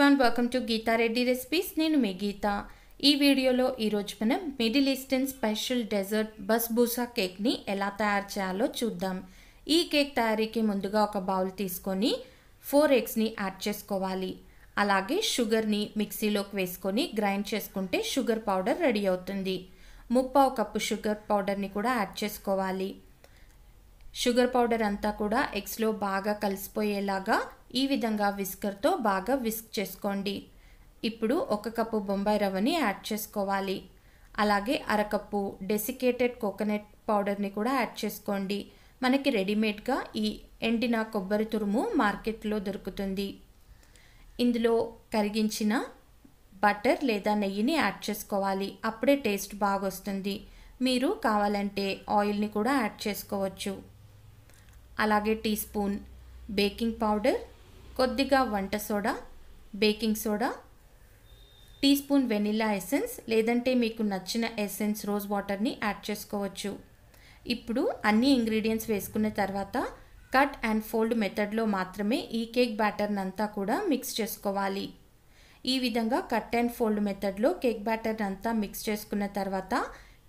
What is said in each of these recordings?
one welcome to Geetha Reddy recipes నేను మీ గీత ఈ వీడియోలో ఈరోజు మనం middle eastern special dessert basbousa కేక్ని ఎలా తయారు చేయాలో చూద్దాం ఈ కేక్ తయారీకి ముందుగా ఒక బౌల్ తీసుకొని ఫోర్ ఎగ్స్ని యాడ్ చేసుకోవాలి అలాగే షుగర్ని మిక్సీలోకి వేసుకొని గ్రైండ్ చేసుకుంటే షుగర్ పౌడర్ రెడీ అవుతుంది ముప్పావు కప్పు షుగర్ పౌడర్ని కూడా యాడ్ చేసుకోవాలి షుగర్ పౌడర్ అంతా కూడా ఎగ్స్లో బాగా కలిసిపోయేలాగా ఈ విధంగా విస్కర్తో బాగా విస్క్ చేసుకోండి ఇప్పుడు ఒక కప్పు బొంబాయి రవ్వని యాడ్ చేసుకోవాలి అలాగే అరకప్పు డెసికేటెడ్ కోకోనట్ పౌడర్ని కూడా యాడ్ చేసుకోండి మనకి రెడీమేడ్గా ఈ ఎండిన కొబ్బరి తురుము మార్కెట్లో దొరుకుతుంది ఇందులో కరిగించిన బటర్ లేదా నెయ్యిని యాడ్ చేసుకోవాలి అప్పుడే టేస్ట్ బాగొస్తుంది మీరు కావాలంటే ఆయిల్ని కూడా యాడ్ చేసుకోవచ్చు అలాగే టీ స్పూన్ బేకింగ్ పౌడర్ కొద్దిగా వంట soda baking soda teaspoon vanilla essence లేదంటే మీకు నచ్చిన ఎసెన్స్ రోజ్ వాటర్ని యాడ్ చేసుకోవచ్చు ఇప్పుడు అన్ని ఇంగ్రీడియంట్స్ వేసుకున్న తర్వాత కట్ అండ్ ఫోల్డ్ మెథడ్లో మాత్రమే ఈ కేక్ బ్యాటర్ని అంతా కూడా మిక్స్ చేసుకోవాలి ఈ విధంగా కట్ అండ్ ఫోల్డ్ మెథడ్లో కేక్ బ్యాటర్ని అంతా మిక్స్ చేసుకున్న తర్వాత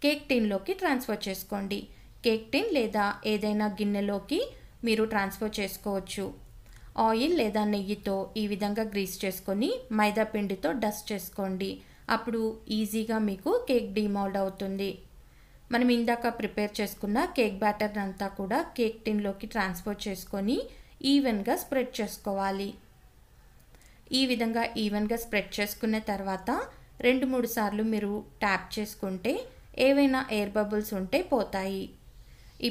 కేక్ టిన్లోకి ట్రాన్స్ఫర్ చేసుకోండి కేక్ టిన్ లేదా ఏదైనా గిన్నెలోకి మీరు ట్రాన్స్ఫర్ చేసుకోవచ్చు ఆయిల్ లేదా నెయ్యితో ఈ విధంగా గ్రీస్ చేసుకొని మైదా పిండితో డస్ట్ చేసుకోండి అప్పుడు ఈజీగా మీకు కేక్ డిమాల్డ్ అవుతుంది మనం ఇందాక ప్రిపేర్ చేసుకున్న కేక్ బ్యాటర్ అంతా కూడా కేక్ టిన్లోకి ట్రాన్స్ఫర్ చేసుకొని ఈవెన్గా స్ప్రెడ్ చేసుకోవాలి ఈ విధంగా ఈవెన్గా స్ప్రెడ్ చేసుకున్న తర్వాత రెండు మూడు సార్లు మీరు ట్యాప్ చేసుకుంటే ఏవైనా ఎయిర్ బబుల్స్ ఉంటే పోతాయి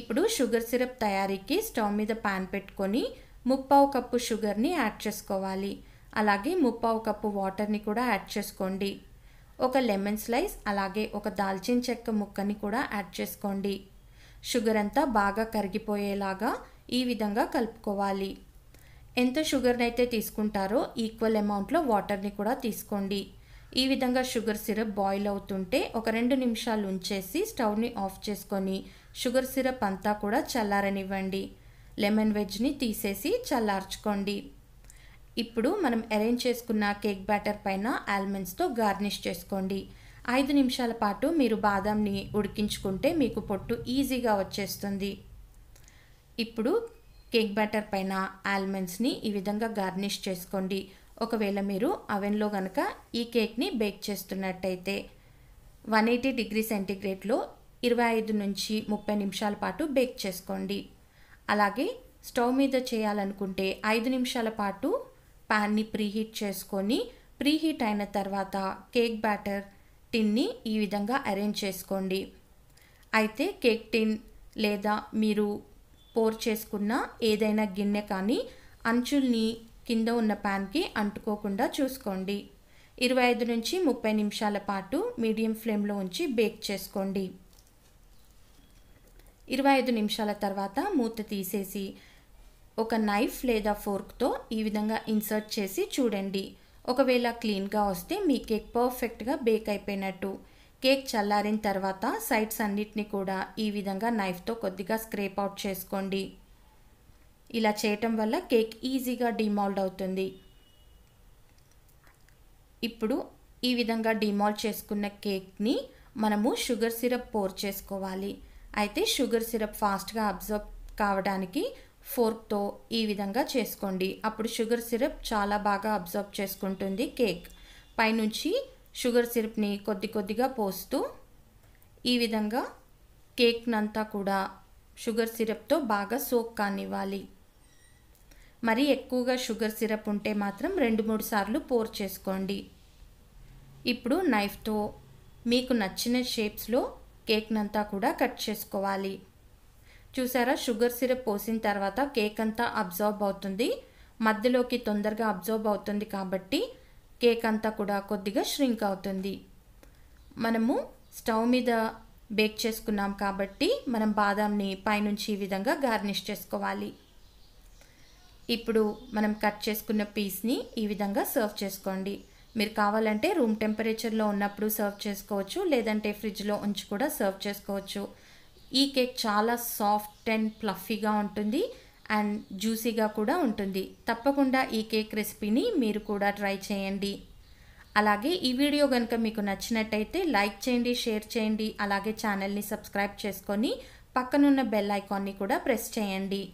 ఇప్పుడు షుగర్ సిరప్ తయారీకి స్టవ్ మీద ప్యాన్ పెట్టుకొని ముప్పావు కప్పు షుగర్ని యాడ్ చేసుకోవాలి అలాగే ముప్పావు కప్పు వాటర్ని కూడా యాడ్ చేసుకోండి ఒక లెమన్ స్లైస్ అలాగే ఒక దాల్చిన చెక్క ముక్కని కూడా యాడ్ చేసుకోండి షుగర్ అంతా బాగా కరిగిపోయేలాగా ఈ విధంగా కలుపుకోవాలి ఎంత షుగర్ని అయితే తీసుకుంటారో ఈక్వల్ అమౌంట్లో వాటర్ని కూడా తీసుకోండి ఈ విధంగా షుగర్ సిరప్ బాయిల్ అవుతుంటే ఒక రెండు నిమిషాలు ఉంచేసి స్టవ్ని ఆఫ్ చేసుకొని షుగర్ సిరప్ అంతా కూడా చల్లారనివ్వండి లెమన్ వెజ్ని తీసేసి చల్లార్చుకోండి ఇప్పుడు మనం అరేంజ్ చేసుకున్న కేక్ బ్యాటర్ పైన ఆల్మండ్స్తో గార్నిష్ చేసుకోండి ఐదు నిమిషాల పాటు మీరు బాదాంని ఉడికించుకుంటే మీకు పొట్టు ఈజీగా వచ్చేస్తుంది ఇప్పుడు కేక్ బ్యాటర్ పైన ఆల్మండ్స్ని ఈ విధంగా గార్నిష్ చేసుకోండి ఒకవేళ మీరు అవెన్లో కనుక ఈ కేక్ని బేక్ చేస్తున్నట్టయితే వన్ ఎయిటీ డిగ్రీ సెంటీగ్రేడ్లో ఇరవై ఐదు నుంచి ముప్పై నిమిషాల పాటు బేక్ చేసుకోండి అలాగే స్టవ్ మీద చేయాలనుకుంటే ఐదు నిమిషాల పాటు ప్యాన్ని ప్రీహీట్ చేసుకొని ప్రీహీట్ అయిన తర్వాత కేక్ బ్యాటర్ టిన్ని ఈ విధంగా అరేంజ్ చేసుకోండి అయితే కేక్ టిన్ లేదా మీరు పోర్ చేసుకున్న ఏదైనా గిన్నె కానీ అంచుల్ని కింద ఉన్న ప్యాన్కి అంటుకోకుండా చూసుకోండి ఇరవై ఐదు నుంచి ముప్పై నిమిషాల పాటు మీడియం ఫ్లేమ్లో ఉంచి బేక్ చేసుకోండి ఇరవై ఐదు నిమిషాల తర్వాత మూత తీసేసి ఒక నైఫ్ లేదా ఫోర్క్తో ఈ విధంగా ఇన్సర్ట్ చేసి చూడండి ఒకవేళ క్లీన్గా వస్తే మీ కేక్ పర్ఫెక్ట్గా బేక్ అయిపోయినట్టు కేక్ చల్లారిన తర్వాత సైడ్స్ అన్నిటిని కూడా ఈ విధంగా నైఫ్తో కొద్దిగా స్క్రేప్ అవుట్ చేసుకోండి ఇలా చేయటం వల్ల కేక్ ఈజీగా డిమాల్డ్ అవుతుంది ఇప్పుడు ఈ విధంగా డిమాల్డ్ చేసుకున్న కేక్ని మనము షుగర్ సిరప్ పోర్ చేసుకోవాలి అయితే షుగర్ సిరప్ ఫాస్ట్గా అబ్జర్బ్ కావడానికి ఫోర్క్తో ఈ విధంగా చేసుకోండి అప్పుడు షుగర్ సిరప్ చాలా బాగా అబ్జర్బ్ చేసుకుంటుంది కేక్ పైనుంచి షుగర్ సిరప్ని కొద్ది కొద్దిగా పోస్తూ ఈ విధంగా కేక్నంతా కూడా షుగర్ సిరప్తో బాగా సోక్ కానివ్వాలి మరి ఎక్కువగా షుగర్ సిరప్ ఉంటే మాత్రం రెండు మూడు సార్లు పోర్ చేసుకోండి ఇప్పుడు నైఫ్తో మీకు నచ్చిన షేప్స్లో కేక్నంతా కూడా కట్ చేసుకోవాలి చూసారా షుగర్ సిరప్ పోసిన తర్వాత కేక్ అంతా అబ్జర్బ్ అవుతుంది మధ్యలోకి తొందరగా అబ్జర్బ్ అవుతుంది కాబట్టి కేక్ అంతా కూడా కొద్దిగా ష్రింక్ అవుతుంది మనము స్టవ్ మీద బేక్ చేసుకున్నాం కాబట్టి మనం బాదాంని పైనుంచి ఈ విధంగా గార్నిష్ చేసుకోవాలి ఇప్పుడు మనం కట్ చేసుకున్న పీస్ని ఈ విధంగా సర్వ్ చేసుకోండి మీరు కావాలంటే రూమ్ టెంపరేచర్లో ఉన్నప్పుడు సర్వ్ చేసుకోవచ్చు లేదంటే ఫ్రిడ్జ్లో ఉంచి కూడా సర్వ్ చేసుకోవచ్చు ఈ కేక్ చాలా సాఫ్ట్ అండ్ ప్లఫీగా ఉంటుంది అండ్ జ్యూసీగా కూడా ఉంటుంది తప్పకుండా ఈ కేక్ రెసిపీని మీరు కూడా ట్రై చేయండి అలాగే ఈ వీడియో కనుక మీకు నచ్చినట్టయితే లైక్ చేయండి షేర్ చేయండి అలాగే ఛానల్ని సబ్స్క్రైబ్ చేసుకొని పక్కనున్న బెల్ ఐకాన్ని కూడా ప్రెస్ చేయండి